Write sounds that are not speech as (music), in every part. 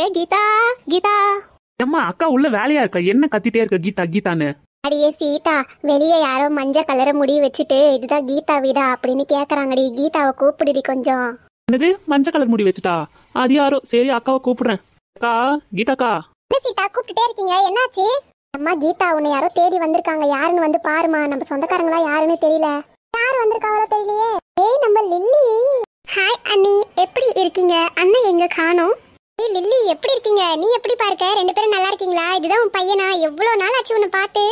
ஏ கீதா கீதா ஏம்மா அக்கா உள்ள வேலையா இருக்கா என்ன கத்திட்டே இருக்க கீதா கீதான்னு அடியே சீதா வெளியே யாரோ மஞ்ச கலர முடி வச்சுட்டு இதுதான் கீதா வீடா அப்படின்னு கேக்குறாங்கடி கீதாவை கூப்பிடுடி கொஞ்சம் என்னது மஞ்ச கலர் முடி வச்சுட்டா அது யாரோ சரி அக்காவை கூப்பிடுறேன் அக்கா கீதாக்கா என்ன சீதா கூப்பிட்டுட்டே இருக்கீங்க என்னாச்சு அம்மா கீதா உன்ன யாரோ தேடி வந்திருக்காங்க யாருன்னு வந்து பாருமா நம்ம சொந்தக்காரங்களா யாருன்னு தெரியல யார் வந்திருக்காங்களோ தெரியலையே ஏய் நம்ம லில்லி ஹாய் அண்ணி எப்படி இருக்கீங்க அண்ணன் எங்க காணோம் லில்லி எப்படி இருக்கீங்க நீ எப்படி பார்க்க ரெண்டு பேரும் நல்லா இருக்கீங்களா இதுதான் உன் பையனா எவ்வளவு நாள் ஆச்சு உன்னை பார்த்து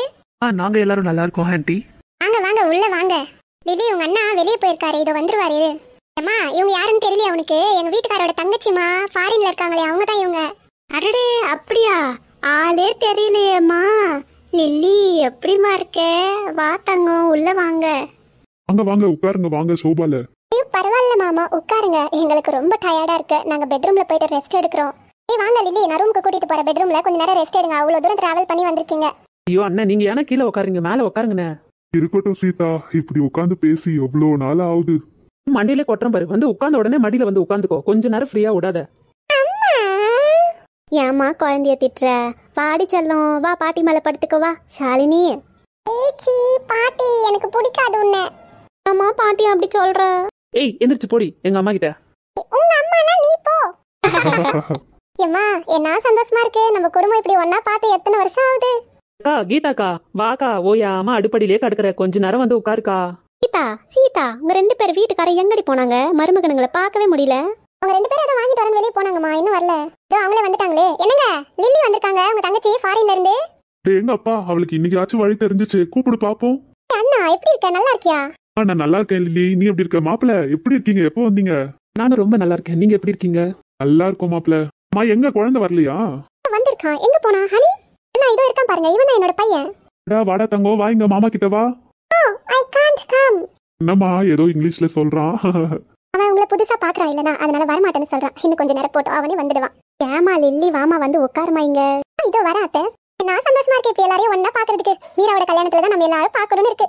ஆ நாங்க எல்லாரும் நல்லா இருக்கோம் ஆன்ட்டி வாங்க வாங்க உள்ள வாங்க லில்லி உங்க அண்ணா வெளியே போயிருக்காரு இதோ வந்துருவாரு இது அம்மா இவங்க யாருன்னு தெரியல அவனுக்கு எங்க வீட்டுக்காரோட தங்கச்சிமா ஃபாரின்ல இருக்காங்களே அவங்க தான் இவங்க அடடே அப்படியா ஆளே தெரியலையேம்மா லில்லி எப்படிமா இருக்க வா தங்கம் உள்ள வாங்க வாங்க வாங்க உட்காருங்க வாங்க சோபால இல்ல மாமா உட்காருங்க எங்களுக்கு ரொம்ப டயர்டா இருக்கு நாங்க பெட்ரூம்ல போயிட்டு ரெஸ்ட் எடுக்கிறோம் ஏ வாங்க லில்லி நான் ரூமுக்கு கூட்டிட்டு போற பெட்ரூம்ல கொஞ்ச நேரம் ரெஸ்ட் எடுங்க அவ்வளவு தூரம் டிராவல் பண்ணி வந்திருக்கீங்க ஐயோ அண்ணா நீங்க ஏன கீழ உட்காருங்க மேல உட்காருங்க இருக்கட்டும் சீதா இப்படி உட்காந்து பேசி எவ்வளவு நாள் ஆகுது மண்டியில கொட்டுறோம் பாரு வந்து உட்காந்த உடனே மடியில வந்து உட்காந்துக்கோ கொஞ்ச நேரம் ஃப்ரீயா விடாத ஏமா குழந்தைய திட்டுற பாடி செல்லும் வா பாட்டி மேல படுத்துக்கோ வா ஷாலினி பாட்டி எனக்கு பிடிக்காது உன்ன ஆமா பாட்டி அப்படி சொல்ற ஏய் எந்திரிச்சு போடி எங்க அம்மா கிட்ட உங்க அம்மானா நீ போ ஏம்மா என்ன சந்தோஷமா இருக்கு நம்ம குடும்பம் இப்படி ஒண்ணா பார்த்து எத்தனை வருஷம் ஆகுது அக்கா கீதாக்கா வாக்கா ஓயா அம்மா அடுப்படியிலே கடுக்கிற கொஞ்ச நேரம் வந்து உட்காருக்கா சீதா சீதா உங்க ரெண்டு பேர் வீட்டுக்கார எங்கடி போனாங்க மருமகனுங்களை பார்க்கவே முடியல அவங்க ரெண்டு பேரும் அதை வாங்கிட்டு வரணும் வெளியே போனாங்கம்மா இன்னும் வரல இதோ அவங்களே வந்துட்டாங்களே என்னங்க லில்லி வந்திருக்காங்க உங்க தங்கச்சி ஃபாரின்ல இருந்து எங்க அப்பா அவளுக்கு இன்னைக்கு ஆச்சு வழி தெரிஞ்சுச்சு கூப்பிடு பாப்போம் அண்ணா எப்படி இருக்க நல்லா இருக்கியா ஆ நான் நல்லா இருக்கேன் லில்லி நீ எப்படி இருக்க மாப்பிள எப்படி இருக்கீங்க எப்போ வந்தீங்க நானும் ரொம்ப நல்லா இருக்கேன் நீங்க எப்படி இருக்கீங்க நல்லா இருக்கோம் மாப்பிள அம்மா எங்க குழந்தை வரலையா வந்திருக்கான் எங்க போனா ஹனி நான் இதோ இருக்கேன் பாருங்க இவன் என்னோட பையன் டா வாடா தங்கோ வா எங்க மாமா கிட்ட வா ஓ ஐ காண்ட் கம் என்னம்மா ஏதோ இங்கிலீஷ்ல சொல்றான் (laughs) அவன் உங்களை புதுசா பாக்குறான் இல்லனா அதனால வர மாட்டேன்னு சொல்றான் இன்னும் கொஞ்சம் நேரம் போட்டு அவனே வந்துடுவான் ஏமா லில்லி வாமா வந்து உட்காருமா இங்க இதோ வர அத்தை நான் சந்தோஷமா இருக்கேன் இப்ப எல்லாரையும் ஒன்னா பாக்குறதுக்கு மீராவோட கல்யாணத்துல தான் நம்ம எல்லாரும் பாக்கணும்னு இருக்கு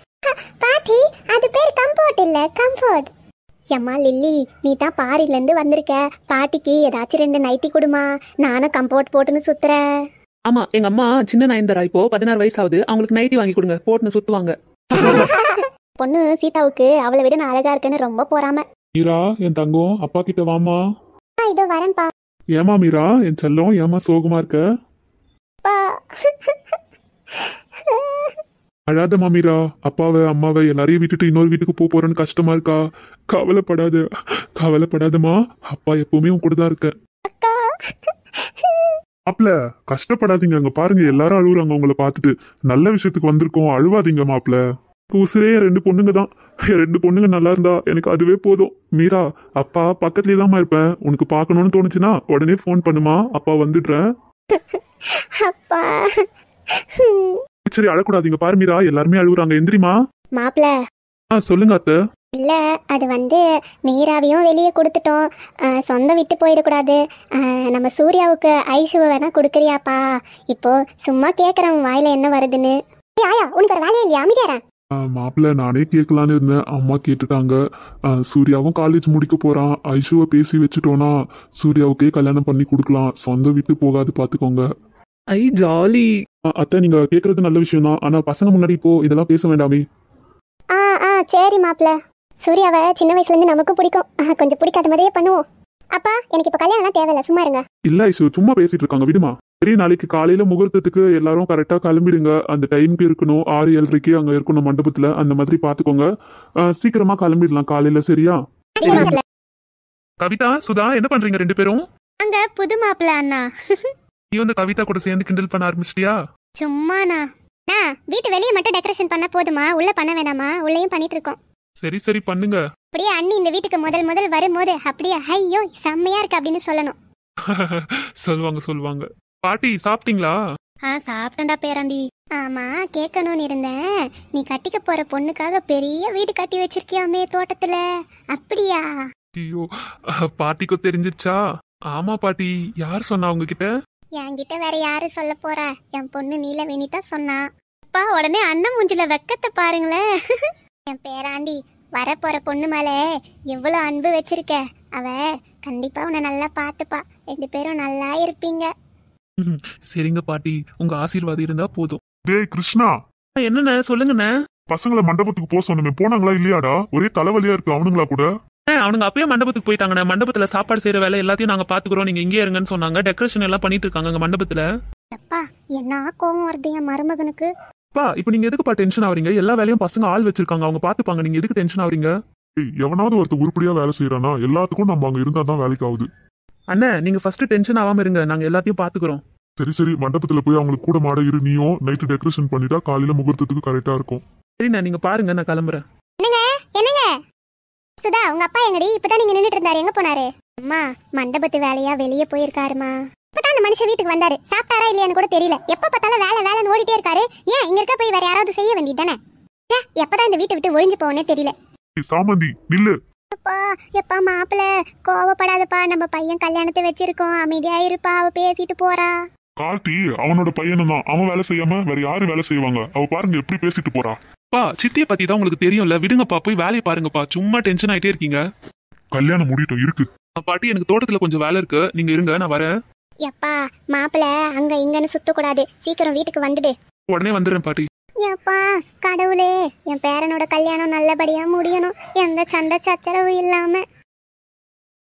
பாட்டி அது பேர் கம்போர்ட் இல்ல கம்ஃபோர்ட் எம்மா லில்லி நீ தான் இருந்து வந்திருக்க பாட்டிக்கு ஏதாச்சும் ரெண்டு நைட்டி கொடுமா நானும் கம்ஃபோர்ட் போட்டுன்னு சுத்துறேன் ஆமா எங்க அம்மா சின்ன நயன்தாரா இப்போ பதினாறு வயசு ஆகுது அவங்களுக்கு நைட்டி வாங்கி கொடுங்க போட்டுன்னு சுத்துவாங்க (laughs) பொண்ணு சீதாவுக்கு அவளை விட நான் அழகா இருக்கேன்னு ரொம்ப போறாம மீரா என் தங்கம் அப்பா கிட்ட வாமா இதோ வரேன்பா ஏமா மீரா என் செல்லம் ஏமா சோகமா இருக்க (laughs) அழாத மாமிரா அப்பாவை அம்மாவை எல்லாரையும் விட்டுட்டு இன்னொரு வீட்டுக்கு போக போறேன்னு கஷ்டமா இருக்கா கவலைப்படாத கவலைப்படாதமா அப்பா எப்பவுமே உன் கூட தான் இருக்கேன் மாப்பிள கஷ்டப்படாதீங்க அங்க பாருங்க எல்லாரும் அழுகுறாங்க உங்களை பார்த்துட்டு நல்ல விஷயத்துக்கு வந்திருக்கோம் அழுவாதீங்க மாப்பிள உசுரே ரெண்டு பொண்ணுங்க தான் ரெண்டு பொண்ணுங்க நல்லா இருந்தா எனக்கு அதுவே போதும் மீரா அப்பா பக்கத்துலயே தாமா இருப்பேன் உனக்கு பாக்கணும்னு தோணுச்சுன்னா உடனே ஃபோன் பண்ணுமா அப்பா வந்துடுறேன் சரி அழக்கூடாதுங்க இங்க எல்லாருமே அழுகுறாங்க எந்திரிமா மாப்பிள ஆ சொல்லுங்க அத்த இல்லை அது வந்து மீராவையும் வெளியே கொடுத்துட்டோம் சொந்த விட்டு போயிடக்கூடாது நம்ம சூர்யாவுக்கு ஐஷுவ வேணா கொடுக்குறியாப்பா இப்போ சும்மா கேட்குறேன் வாயில என்ன வருதுன்னு ஏய் ஆயா உனக்கு ஒரு வேலையே இல்லையா அமைதியாரன் மாப்பிள்ள நானே கேட்கலான்னு இருந்தேன் அம்மா கேட்டுட்டாங்க சூர்யாவும் காலேஜ் முடிக்க போறான் ஐஷுவை பேசி வச்சுட்டோன்னா சூர்யாவுக்கே கல்யாணம் பண்ணி கொடுக்கலாம் சொந்த விட்டு போகாது பார்த்துக்கோங்க ஐ ஜாலி அத்த நீங்க கேக்குறது நல்ல விஷயம் தான் ஆனா பசங்க முன்னாடி இப்போ இதெல்லாம் பேச வேண்டாமே ஆ ஆ சரி மாப்ள சூர்யாவ சின்ன வயசுல இருந்து நமக்கும் பிடிக்கும் கொஞ்சம் பிடிக்காத மாதிரியே பண்ணுவோம் அப்பா எனக்கு கல்யாணம் எல்லாம் தேவையில்ல சும்மா இருங்க இல்ல ஐசு சும்மா பேசிட்டு இருக்காங்க விடுமா பெரிய நாளைக்கு காலையில முகூர்த்தத்துக்கு எல்லாரும் கரெக்டா கிளம்பிடுங்க அந்த டைம்க்கு இருக்கணும் ஆறு ஏழரைக்கு அங்க இருக்கணும் மண்டபத்துல அந்த மாதிரி பாத்துக்கோங்க சீக்கிரமா கிளம்பிடலாம் காலையில சரியா கவிதா சுதா என்ன பண்றீங்க ரெண்டு பேரும் அங்க புது மாப்பிள்ள அண்ணா (laughs) நீ வந்து கவிதா கூட சேர்ந்து கிண்டல் பண்ண ஆரம்பிச்சிட்டியா சும்மா நான் வீட்டு வெளியே மட்டும் டெக்கரேஷன் பண்ண போதுமா உள்ள பண்ண வேணாமா உள்ளேயும் பண்ணிட்டு இருக்கோம் சரி சரி பண்ணுங்க அப்படியே அண்ணி இந்த வீட்டுக்கு முதல் முதல் வரும்போது அப்படியே ஐயோ செம்மையா இருக்கு அப்படின்னு சொல்லணும் (laughs) சொல்லுவாங்க சொல்லுவாங்க பாட்டி சாப்பிட்டீங்களா ஆ சாப்பிட்டேன்டா பேராண்டி ஆமா கேட்கணும்னு இருந்தேன் நீ கட்டிக்க போற பொண்ணுக்காக பெரிய வீடு கட்டி வச்சிருக்கியாமே தோட்டத்துல அப்படியா ஐயோ பாட்டிக்கும் தெரிஞ்சிருச்சா ஆமா பாட்டி யார் சொன்னா உங்ககிட்ட என்கிட்ட வேற யாரு சொல்ல போறா என் பொண்ணு நீலவேணி தான் சொன்னா அப்பா உடனே அண்ணன் முஞ்சில வெக்கத்தை பாருங்களேன் (laughs) என் பேராண்டி வரப்போற பொண்ணு மேலே எவ்வளோ அன்பு வச்சிருக்க அவ கண்டிப்பா உன்னை நல்லா பார்த்துப்பா ரெண்டு பேரும் நல்லா இருப்பீங்க சரிங்க பாட்டி உங்க ஆசீர்வாதம் இருந்தா போதும் டேய் கிருஷ்ணா என்னண்ணே சொல்லுங்கண்ணே பசங்களை மண்டபத்துக்கு போக சொன்னமே போனாங்களா இல்லையாடா ஒரே தலைவலியா இருக்கு அவனுங்களா கூட அவனுங்க அப்பயே மண்டபத்துக்கு போயிட்டாங்கண்ணே மண்டபத்துல சாப்பாடு செய்யற வேலை எல்லாத்தையும் நாங்க பாத்துக்கிறோம் நீங்க இங்கே இருங்கன்னு சொன்னாங்க டெக்கரேஷன் எல்லாம் பண்ணிட்டு இருக்காங்க மண்டபத்துல அப்பா என்ன கோவம் வருது என் மருமகனுக்கு அப்பா இப்ப நீங்க எதுக்குப்பா டென்ஷன் ஆவறீங்க எல்லா வேலையும் பசங்க ஆள் வச்சிருக்காங்க அவங்க பாத்துப்பாங்க நீங்க எதுக்கு டென்ஷன் ஆவறீங்க எவனாவது ஒருத்த உருப்படியா வேலை செய்யறானா எல்லாத்துக்கும் நம்ம அங்க இருந்தா தான் வேலைக்கு ஆகுது அண்ணா நீங்க ஃபர்ஸ்ட் டென்ஷன் ஆகாம இருங்க நாங்க எல்லாத்தையும் பாத்துக்கிறோம் சரி சரி மண்டபத்துல போய் அவங்களுக்கு கூட மாட இரு நீயும் நைட்டு டெக்கரேஷன் பண்ணிட்டா காலையில முகூர்த்தத்துக்கு கரெக்டா இருக்கும் சரிண்ணா நீங்க பாருங்க நான் கிளம்புறேன் சுதா உங்க அப்பா எங்கடி இப்பதான் நீங்க நின்னுட்டு இருந்தாரு எங்க போனாரு அம்மா மண்டபத்து வேலையா வெளியே போயிருக்காருமா இப்பதான் அந்த மனுஷன் வீட்டுக்கு வந்தாரு சாப்பிட்டாரா இல்லையான்னு கூட தெரியல எப்ப பார்த்தாலும் வேலை வேலைன்னு ஓடிட்டே இருக்காரு ஏன் இங்க இருக்க போய் வேற யாராவது செய்ய வேண்டியதானே எப்பதான் இந்த வீட்டை விட்டு ஒழிஞ்சு போவனே தெரியல சாமந்தி நில்லு அப்பா எப்பா மாப்பிள கோவப்படாதப்பா நம்ம பையன் கல்யாணத்தை வச்சிருக்கோம் அமைதியா இருப்பா அவ பேசிட்டு போறா காட்டி அவனோட பையனும் தான் அவன் வேலை செய்யாம வேற யாரு வேலை செய்வாங்க அவ பாருங்க எப்படி பேசிட்டு போறா பா சித்திய பத்தி தான் உங்களுக்கு தெரியும்ல விடுங்கப்பா போய் வேலையை பாருங்கப்பா சும்மா டென்ஷன் ஆயிட்டே இருக்கீங்க கல்யாணம் முடியட்டும் இருக்கு பாட்டி எனக்கு தோட்டத்துல கொஞ்சம் வேலை இருக்கு நீங்க இருங்க நான் வரேன் எப்பா மாப்பிள அங்க இங்கன்னு சுத்த கூடாது சீக்கிரம் வீட்டுக்கு வந்துடு உடனே வந்துடுறேன் பாட்டி எப்பா கடவுளே என் பேரனோட கல்யாணம் நல்லபடியா முடியணும் எந்த சண்டை சச்சரவு இல்லாம